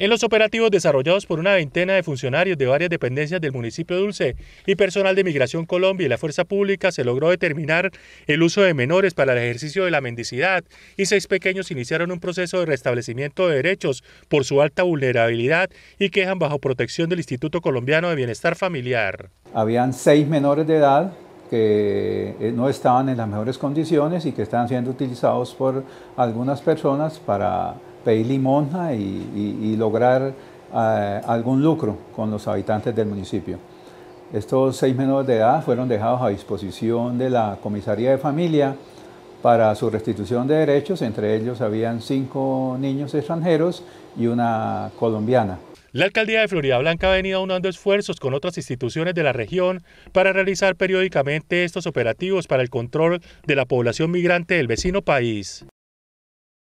En los operativos desarrollados por una veintena de funcionarios de varias dependencias del municipio de Dulce y personal de Migración Colombia y la Fuerza Pública se logró determinar el uso de menores para el ejercicio de la mendicidad y seis pequeños iniciaron un proceso de restablecimiento de derechos por su alta vulnerabilidad y quejan bajo protección del Instituto Colombiano de Bienestar Familiar. Habían seis menores de edad que eh, no estaban en las mejores condiciones y que están siendo utilizados por algunas personas para pedir limosna y, lograr eh, algún lucro con los habitantes del municipio. Estos seis menores de edad fueron dejados a disposición de la comisaría de familia para su restitución de derechos, entre ellos habían cinco niños extranjeros y una colombiana. La alcaldía de Florida Blanca ha venido aunando esfuerzos con otras instituciones de la región para realizar periódicamente estos operativos para el control de la población migrante del vecino país.